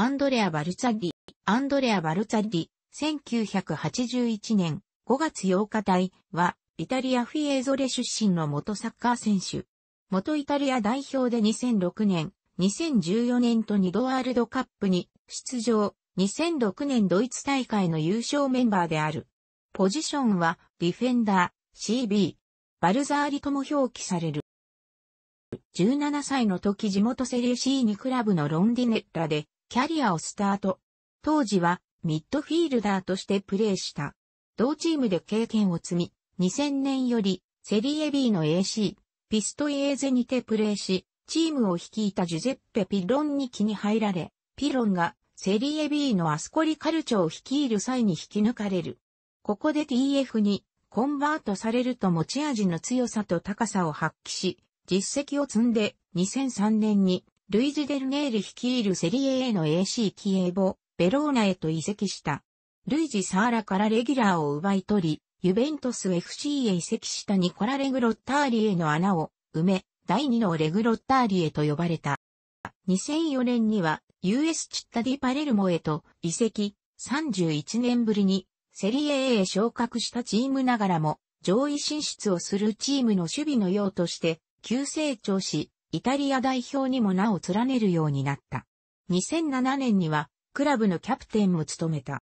アンドレア・バルツァッリ、アンドレア・バルツァッリ、1981年5月8日隊は、イタリアフィエーゾレ出身の元サッカー選手。元イタリア代表で2006年、2014年と2度ワールドカップに出場、2006年ドイツ大会の優勝メンバーである。ポジションは、ディフェンダー、CB、バルザーリとも表記される。17歳の時地元セリエ C2 クラブのロンディネッラでキャリアをスタート。当時はミッドフィールダーとしてプレーした。同チームで経験を積み、2000年よりセリエ B の AC、ピストイエーゼにてプレーし、チームを率いたジュゼッペ・ピロンに気に入られ、ピロンがセリエ B のアスコリカルチョを率いる際に引き抜かれる。ここで TF にコンバートされると持ち味の強さと高さを発揮し、実績を積んで2003年にルイジ・デルネール率いるセリエ A の AC キエーボ、ベローナへと移籍した。ルイジ・サーラからレギュラーを奪い取り、ユベントス FC へ移籍したニコラ・レグロッターリへの穴を埋め、第2のレグロッターリへと呼ばれた。2004年には US チッタディ・パレルモへと移籍、31年ぶりにセリエ A へ昇格したチームながらも上位進出をするチームの守備の用として急成長し、イタリア代表にも名を連ねるようになった。2007年には、クラブのキャプテンも務めた。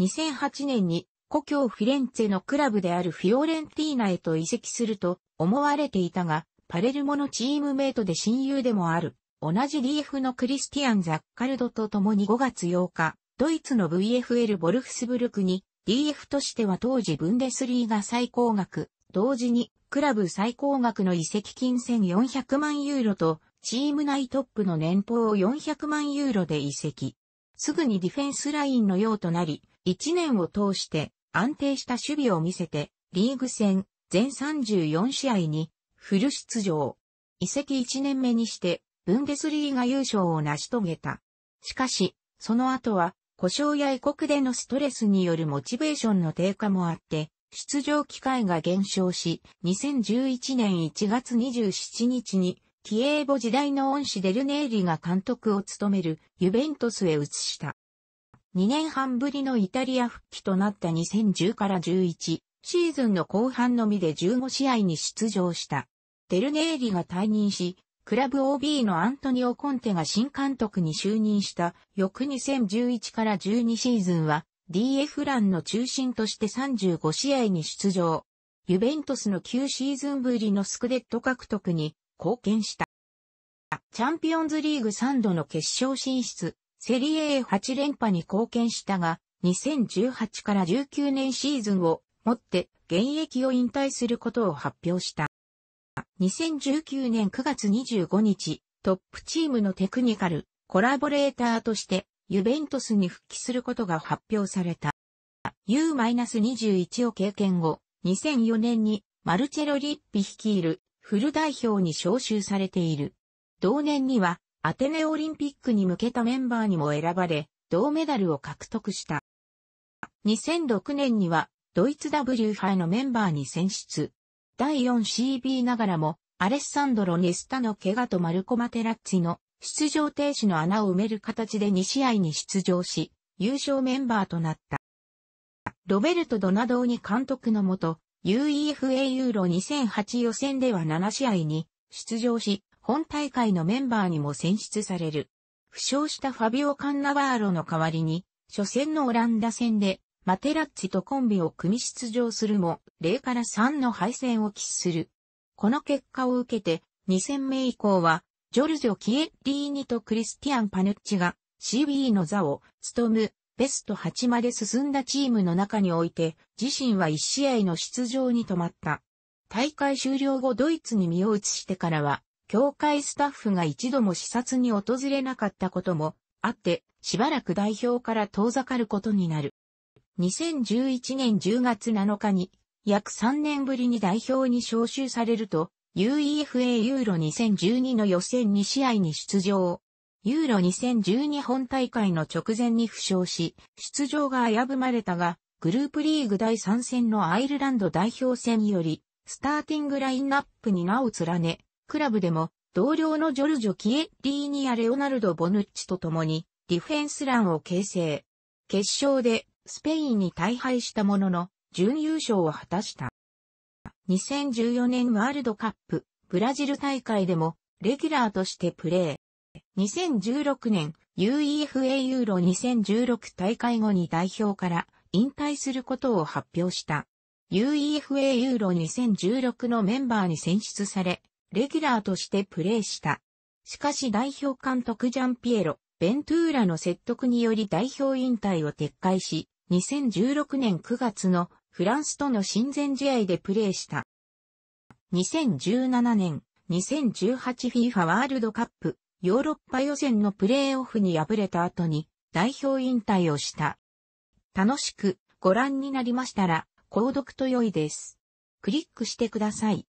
2008年に、故郷フィレンツェのクラブであるフィオレンティーナへと移籍すると思われていたが、パレルモのチームメイトで親友でもある、同じ DF のクリスティアン・ザッカルドと共に5月8日、ドイツの VFL ボルフスブルクに DF としては当時ブンデスリーが最高額、同時にクラブ最高額の移籍金1400万ユーロと、チーム内トップの年俸を400万ユーロで移籍。すぐにディフェンスラインのようとなり、1年を通して安定した守備を見せて、リーグ戦全34試合にフル出場。移籍1年目にして、ブンデスリーが優勝を成し遂げた。しかし、その後は、故障や異国でのストレスによるモチベーションの低下もあって、出場機会が減少し、2011年1月27日に、キエーボ時代の恩師デルネーリが監督を務めるユベントスへ移した。2年半ぶりのイタリア復帰となった2010から11シーズンの後半のみで15試合に出場した。デルネーリが退任し、クラブ OB のアントニオ・コンテが新監督に就任した翌2011から12シーズンは DF ランの中心として35試合に出場。ユベントスの9シーズンぶりのスクデット獲得に貢献した。チャンピオンズリーグ3度の決勝進出、セリエ A8 連覇に貢献したが、2018から19年シーズンをもって現役を引退することを発表した。2019年9月25日、トップチームのテクニカル、コラボレーターとしてユベントスに復帰することが発表された。U-21 を経験後、2004年にマルチェロ・リッピ率いるフル代表に招集されている。同年にはアテネオリンピックに向けたメンバーにも選ばれ、銅メダルを獲得した。2006年にはドイツ W 杯のメンバーに選出。第 4CB ながらもアレッサンドロ・ネスタの怪我とマルコ・マテラッチの出場停止の穴を埋める形で2試合に出場し、優勝メンバーとなった。ロベルト・ドナドーニ監督のもと、UEFA ユーロ2008予選では7試合に出場し、本大会のメンバーにも選出される。負傷したファビオ・カンナバーロの代わりに、初戦のオランダ戦で、マテラッチとコンビを組み出場するも、0から3の敗戦を喫する。この結果を受けて、2000名以降は、ジョルジョ・キエッリーニとクリスティアン・パヌッチが c b の座を務むベスト8まで進んだチームの中において自身は1試合の出場に止まった。大会終了後ドイツに身を移してからは、協会スタッフが一度も視察に訪れなかったこともあって、しばらく代表から遠ざかることになる。2011年10月7日に、約3年ぶりに代表に招集されると、UEFA ユーロ2012の予選2試合に出場。ユーロ2012本大会の直前に負傷し、出場が危ぶまれたが、グループリーグ第3戦のアイルランド代表戦より、スターティングラインナップに名を連ね、クラブでも、同僚のジョルジョ・キエッリーニア・レオナルド・ボヌッチと共に、ディフェンスランを形成。決勝で、スペインに大敗したものの、準優勝を果たした。2014年ワールドカップ、ブラジル大会でも、レギュラーとしてプレー。2016年、UEFA ユーロ2016大会後に代表から引退することを発表した。UEFA ユーロ2016のメンバーに選出され、レギュラーとしてプレーした。しかし代表監督ジャンピエロ、ベントゥーラの説得により代表引退を撤回し、2016年9月のフランスとの親善試合でプレーした。2017年、2018FIFA ワールドカップヨーロッパ予選のプレーオフに敗れた後に代表引退をした。楽しくご覧になりましたら、購読と良いです。クリックしてください。